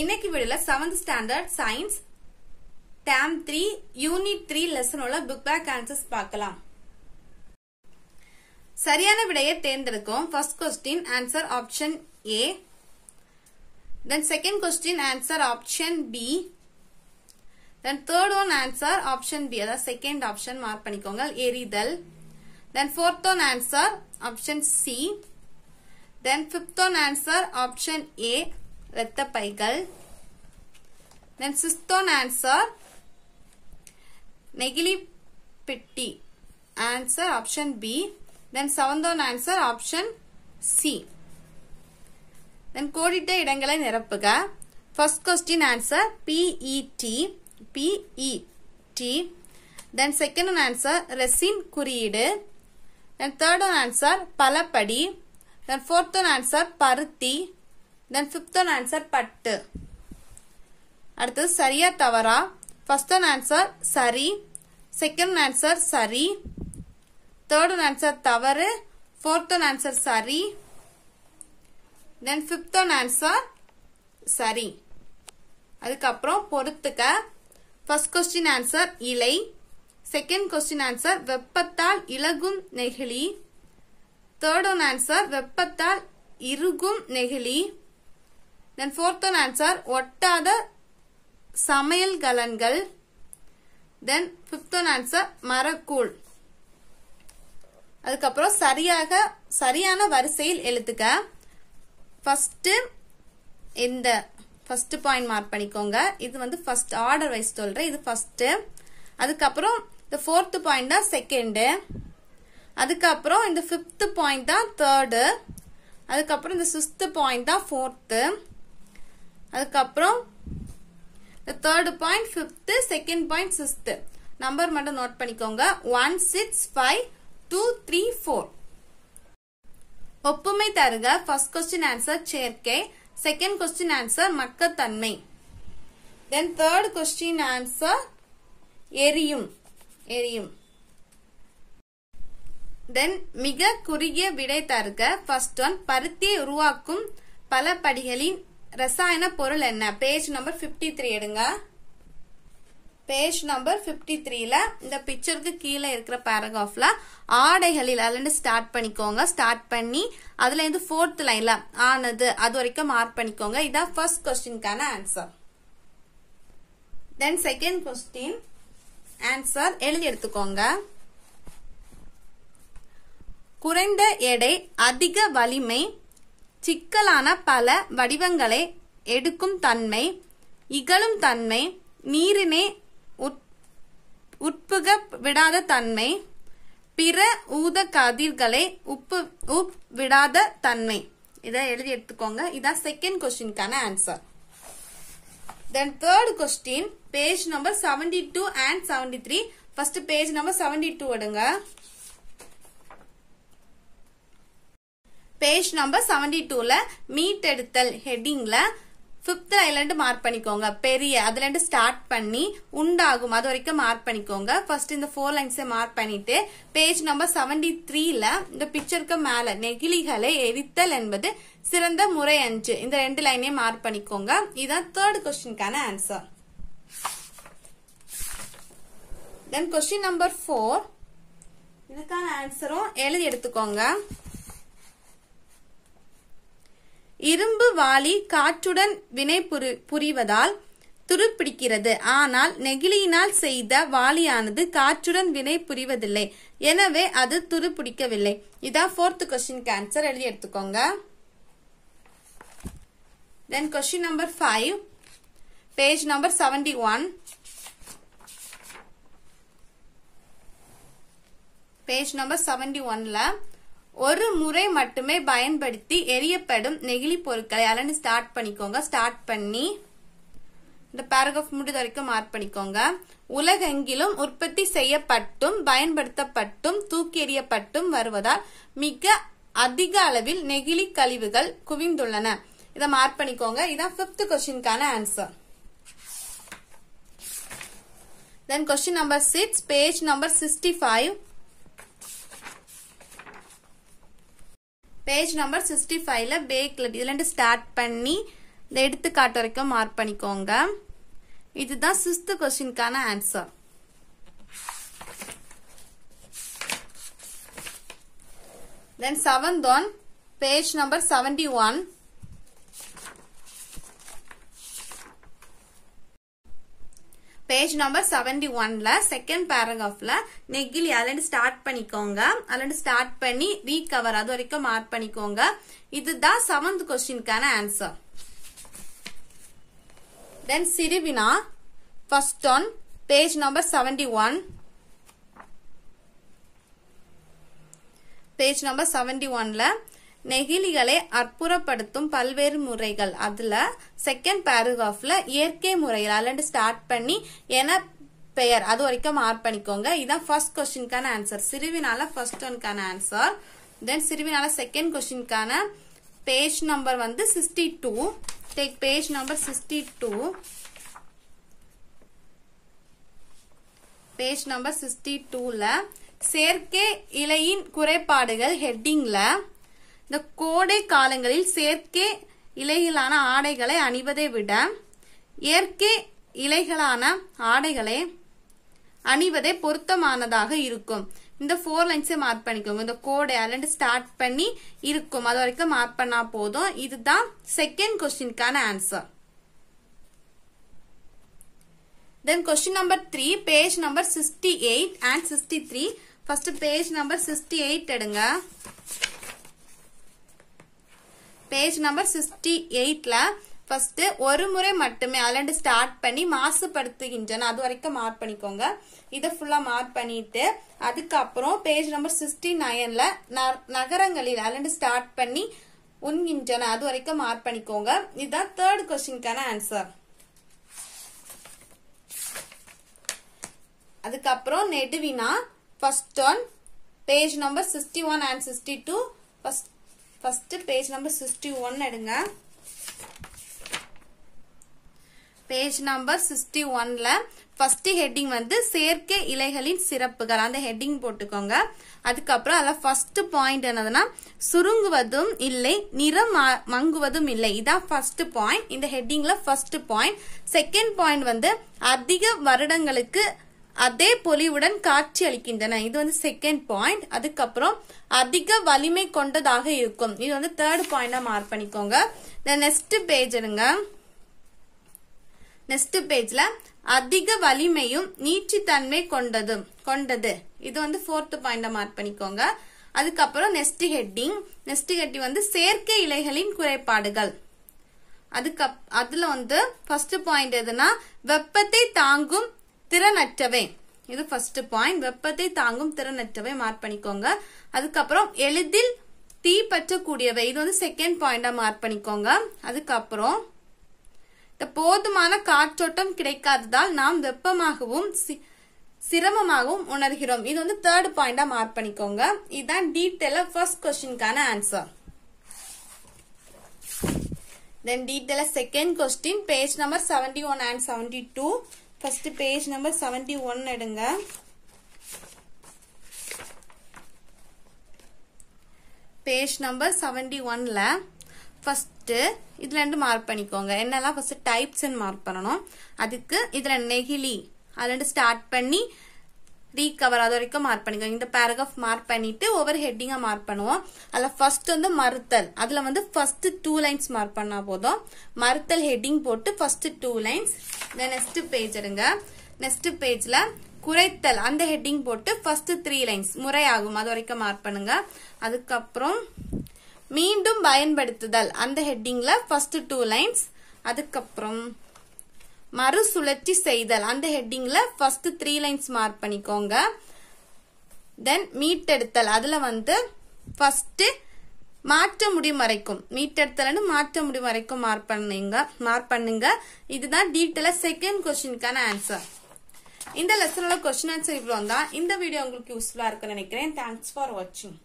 இன்னைக்கு வீடியோல seventh standard science term three unit three லெசனோட புக் பேக் ஆன்சர்ஸ் பார்க்கலாம் சரியான விடையை தேர்ந்தெடுக்கும் first question answer option A then second question answer option B then third one answer option B அதாவது second option mark பண்ணிக்கோங்க எரிதல் then fourth one answer option C then fifth one answer option A இரத்த பைகள் then sixth one answer நெகிழி பெட்டி answer option B then seventh one answer option C then கோடிட்ட இடங்களை நிரப்புக first question answer PET PET then second answer resin குறியீடு then third answer பலப்படி then fourth answer பருத்தி then fifth one answer பட்டு அடுத்தது சரியா தவறா ஃபர்ஸ்ட் ஒன் ஆன்சர் சரி செகண்ட் ஆன்சர் சரி தேர்ட் ஒன் ஆன்சர் தவறு ஃபோர்த் ஒன் ஆன்சர் சரி தென் ஃபிஃப்த் ஒன் ஆன்சர் சரி அதுக்கப்புறம் பொறுத்துக்க ஃபர்ஸ்ட் கொஸ்டின் ஆன்சர் இலை செகண்ட் கொஸ்டின் ஆன்சர் வெப்பத்தால் இலகும் நெகிழி தேர்ட் ஒன் ஆன்சர் வெப்பத்தால் இருகும் நெகிழி தென் ஃபோர்த் ஒன் ஆன்சர் ஒட்டாத சமையல் கலன்கள் தென் ஃபிஃப்த் ஒன் ஆன்சர் மரக்கூழ் அதுக்கப்புறம் சரியாக சரியான வரிசையில் எழுத்துக்க ஃபஸ்ட்டு இந்த ஃபர்ஸ்ட் பாயிண்ட் மார்க் பண்ணிக்கோங்க இது வந்து ஃபர்ஸ்ட் ஆர்டர் வைஸ் சொல்கிறேன் இது ஃபர்ஸ்ட்டு அதுக்கப்புறம் இந்த ஃபோர்த்து பாயிண்ட் தான் செகண்டு அதுக்கப்புறம் இந்த ஃபிஃப்த்து பாயிண்ட் தான் தேர்டு அதுக்கப்புறம் இந்த சிக்ஸ்த்து பாயிண்ட் தான் ஃபோர்த்து அதுக்கப்புறம் third point fifth second point sixth number மட்டும் நோட் பண்ணிக்கோங்க one six five two three four ஒப்புமை தருக ஃபர்ஸ்ட் கொஸ்டின் ஆன்சர் செயற்கை செகண்ட் கொஸ்டின் ஆன்சர் மக்கத்தன்மை தென் தேர்ட் கொஸ்டின் ஆன்சர் எரியும் எரியும் தென் மிக குறுகிய விடை தருக ஃபர்ஸ்ட் ஒன் பருத்தியை உருவாக்கும் பல படிகளின் ரசாயன பொருள் என்ன பேஜ் நம்பர் ஃபிஃப்டி த்ரீ எடுங்க பேஜ் நம்பர் ஃபிஃப்டி த்ரீல இந்த பிக்சருக்கு கீழே இருக்கிற பேராகிராஃப்ல ஆடைகளில் அதுலேருந்து ஸ்டார்ட் பண்ணிக்கோங்க ஸ்டார்ட் பண்ணி அதுலேருந்து ஃபோர்த் லைன்ல ஆனது அது வரைக்கும் மார்க் பண்ணிக்கோங்க இதான் ஃபர்ஸ்ட் கொஸ்டின்கான answer then second question answer எழுதி எடுத்துக்கோங்க குறைந்த எடை அதிக வலிமை சிக்கலான பல வடிவங்களை எடுக்கும் தன்மை இகழும் தன்மை நீரினை உட்புக விடாத தன்மை பிற ஊத கதிர்களை உப்பு உப் விடாத தன்மை இதை எழுதி எடுத்துக்கோங்க இதான் செகண்ட் கொஸ்டின்கான answer then third question page number seventy two and seventy three first page number seventy two எடுங்க பேஜ் நம்பர் செவன்டி டூல மீட்டெடுத்தல் ஹெட்டிங்ல ஃபிஃப்த் இருந்து மார்க் பண்ணிக்கோங்க பெரிய அதுலேருந்து ஸ்டார்ட் பண்ணி உண்டாகும் அது வரைக்கும் மார்க் பண்ணிக்கோங்க ஃபர்ஸ்ட் இந்த ஃபோர் லைன்ஸை மார்க் பண்ணிட்டு பேஜ் நம்பர் செவன்டி த்ரீல இந்த பிக்சருக்கு மேல நெகிழிகளை எரித்தல் என்பது சிறந்த முறை அஞ்சு இந்த ரெண்டு லைனையும் மார்க் பண்ணிக்கோங்க இதுதான் தேர்ட் கொஸ்டினுக்கான answer then question number four இதுக்கான ஆன்சரும் எழுதி எடுத்துக்கோங்க இரும்பு வாளி காற்றுடன் வினை புரி புரிவதால் துருப்பிடிக்கிறது ஆனால் நெகிழியினால் செய்த வாளியானது காற்றுடன் வினை புரிவதில்லை எனவே அது துருப்பிடிக்கவில்லை இதான் ஃபோர்த் கொஸ்டின் கேன்சர் எழுதி எடுத்துக்கோங்க then question number five page number seventy one page number seventy ஒன்ல ஒரு முறை மட்டுமே பயன்படுத்தி எரியப்படும் நெகிழி பொருட்களை அலனி ஸ்டார்ட் பண்ணிக்கோங்க ஸ்டார்ட் பண்ணி இந்த பேராகிராஃப் முடிவு வரைக்கும் மார்க் பண்ணிக்கோங்க உலகெங்கிலும் உற்பத்தி செய்யப்பட்டும் பயன்படுத்தப்பட்டும் தூக்கி எறியப்பட்டும் வருவதால் மிக அதிக அளவில் நெகிழி கழிவுகள் குவிந்துள்ளன இதை மார்க் பண்ணிக்கோங்க இதான் பிப்த் கொஸ்டின்கான answer then question number six page number sixty five page number sixty ஃபைவ்ல பேக்ல இதுலேருந்து ஸ்டார்ட் பண்ணி இந்த எடுத்துக்காட்டு வரைக்கும் மார்க் பண்ணிக்கோங்க இதுதான் சிக்ஸ்த்து கொஸ்டின்கான answer then seventh one page number seventy one page number seventy ஒன்ல செகண்ட் பேராகிராஃப்ல நெகிழி அலண்டு ஸ்டார்ட் பண்ணிக்கோங்க அலண்டு ஸ்டார்ட் பண்ணி ரீகவர் அது வரைக்கும் மார்க் பண்ணிக்கோங்க இதுதான் செவன்த் கொஸ்டினுக்கான ஆன்சர் தென் சிறுவினா first one page number seventy one page number seventy ஒன்ல நெகிழிகளை அற்புறப்படுத்தும் பல்வேறு முறைகள் அதில் செகண்ட் பேராகிராஃபில் இயற்கை முறையில் அல்லண்டு ஸ்டார்ட் பண்ணி என பெயர் அது வரைக்கும் மார்க் பண்ணிக்கோங்க இதான் ஃபர்ஸ்ட் கொஸ்டின்கான ஆன்சர் சிறுவினால ஃபர்ஸ்ட் ஒன்கான ஆன்சர் தென் சிறுவினால செகண்ட் கொஸ்டின்கான பேஜ் நம்பர் வந்து sixty two take page number sixty two page number sixty டூவில் செயற்கை இலையின் குறைபாடுகள் ஹெட்டிங்கில் இந்த கோடை காலங்களில் செயற்கை இலைகளான ஆடைகளை அணிவதை விட இயற்கை இலைகளான ஆடைகளை அணிவதே பொருத்தமானதாக இருக்கும் இந்த ஃபோர் லைன்ஸை மார்க் பண்ணிக்கோங்க இந்த கோடை அதுலேருந்து ஸ்டார்ட் பண்ணி இருக்கும் அது வரைக்கும் மார்க் பண்ணா போதும் இதுதான் செகண்ட் கொஸ்டினுக்கான answer then question number three page number sixty eight and sixty three first page number sixty eight எடுங்க பேஜ் நம்பர் சிக்ஸ்டி எயிட்டில் ஃபர்ஸ்ட் ஒரு முறை மட்டுமே அதுலேருந்து ஸ்டார்ட் பண்ணி மாசுபடுத்துகின்றன அது வரைக்கும் மார்க் பண்ணிக்கோங்க இதை ஃபுல்லாக மார்க் பண்ணிட்டு அதுக்கப்புறம் பேஜ் நம்பர் சிக்ஸ்டி நைனில் நகரங்களில் அதுலேருந்து ஸ்டார்ட் பண்ணி உண்கின்றன அது வரைக்கும் மார்க் பண்ணிக்கோங்க இதுதான் தேர்ட் கொஸ்டின்கான ஆன்சர் அதுக்கப்புறம் நெடுவினா first one page number sixty one and sixty two first first page number sixty one எடுங்க பேஜ் நம்பர் சிக்ஸ்டி ஒன்ல ஃபஸ்ட்டு ஹெட்டிங் வந்து செயற்கை இலைகளின் சிறப்புகள் அந்த ஹெட்டிங் போட்டுக்கோங்க அதுக்கப்புறம் அதில் ஃபர்ஸ்ட் பாயிண்ட் என்னதுன்னா சுருங்குவதும் இல்லை நிறம் மங்குவதும் இல்லை இதான் ஃபர்ஸ்ட் பாயிண்ட் இந்த ஹெட்டிங்கில் ஃபர்ஸ்ட் பாயிண்ட் செகண்ட் பாயிண்ட் வந்து அதிக வருடங்களுக்கு அதே பொலிவுடன் காட்சி அளிக்கின்றன இது வந்து செகண்ட் பாயிண்ட் அதுக்கப்புறம் அதிக வலிமை கொண்டதாக இருக்கும் இது வந்து தேர்ட் பாயிண்டா மார்க் பண்ணிக்கோங்க நெக்ஸ்ட் பேஜ் இருங்க நெக்ஸ்ட் பேஜ்ல அதிக வலிமையும் நீச்சி கொண்டதும் கொண்டது இது வந்து போர்த் பாயிண்டா மார்க் பண்ணிக்கோங்க அதுக்கப்புறம் நெஸ்ட் ஹெட்டிங் நெஸ்ட் ஹெட்டிங் வந்து செயற்கை இலைகளின் குறைபாடுகள் அதுக்கு அதுல வந்து ஃபர்ஸ்ட் பாயிண்ட் எதுனா வெப்பத்தை தாங்கும் திறனற்றவை இது ஃபர்ஸ்ட் பாயிண்ட் வெப்பத்தை தாங்கும் திறனற்றவை மார்க் பண்ணிக்கோங்க அதுக்கப்புறம் எளிதில் பற்றக்கூடியவை இது வந்து செகண்ட் பாயிண்டா மார்க் பண்ணிக்கோங்க அதுக்கப்புறம் இந்த போதுமான காற்றோட்டம் கிடைக்காததால் நாம் வெப்பமாகவும் சிரமமாகவும் உணர்கிறோம் இது வந்து தேர்ட் பாயிண்டா மார்க் பண்ணிக்கோங்க இதுதான் டீட்டெயிலா ஃபர்ஸ்ட் கொஸ்டினுக்கான ஆன்சர் தென் டீட்டெயிலா second question page number seventy one and seventy two first page number seventy one எடுங்க பேஜ் நம்பர் செவன்டி ஒன்ல ஃபஸ்ட்டு இதில் ரெண்டு மார்க் பண்ணிக்கோங்க என்னெல்லாம் ஃபர்ஸ்ட் டைப்ஸ்ன்னு மார்க் பண்ணணும் அதுக்கு இதுல நெகிழி அதில் ஸ்டார்ட் பண்ணி ரீட் கவர் அது வரைக்கும் மார்க் பண்ணிக்கோ இந்த பேராகிராஃப் மார்க் பண்ணிட்டு ஒவ்வொரு ஹெட்டிங்காக மார்க் பண்ணுவோம் அதில் ஃபர்ஸ்ட் வந்து மறுத்தல் அதில் வந்து ஃபர்ஸ்ட் டூ லைன்ஸ் மார்க் பண்ணால் போதும் மறுத்தல் ஹெட்டிங் போட்டு ஃபர்ஸ்ட் டூ லைன்ஸ் இந்த நெக்ஸ்ட் பேஜ் இருங்க நெக்ஸ்ட் பேஜில் குறைத்தல் அந்த ஹெட்டிங் போட்டு ஃபர்ஸ்ட் த்ரீ லைன்ஸ் முறையாகும் அது வரைக்கும் மார்க் பண்ணுங்க அதுக்கப்புறம் மீண்டும் பயன்படுத்துதல் அந்த ஹெட்டிங்ல ஃபர்ஸ்ட் டூ லைன்ஸ் அதுக்கப்புறம் மறுசுழற்சி செய்தல் அந்த ஹெட்டிங்ல ஃபர்ஸ்ட் த்ரீ லைன்ஸ் மார்க் பண்ணிக்கோங்க தென் மீட்டெடுத்தல் அதுல வந்து ஃபர்ஸ்ட் மாற்ற முடியும் வரைக்கும் மீட்டெடுத்தல்னு மாற்ற முடியும் வரைக்கும் மார்க் பண்ணுங்க மார்க் பண்ணுங்க இதுதான் டீட்டெயில செகண்ட் கொஸ்டினுக்கான ஆன்சர் இந்த லெசனோட கொஸ்டின் ஆன்சர் இவ்வளோ தான் இந்த வீடியோ உங்களுக்கு யூஸ்ஃபுல்லாக இருக்குன்னு நினைக்கிறேன் தேங்க்ஸ் ஃபார் வாட்சிங்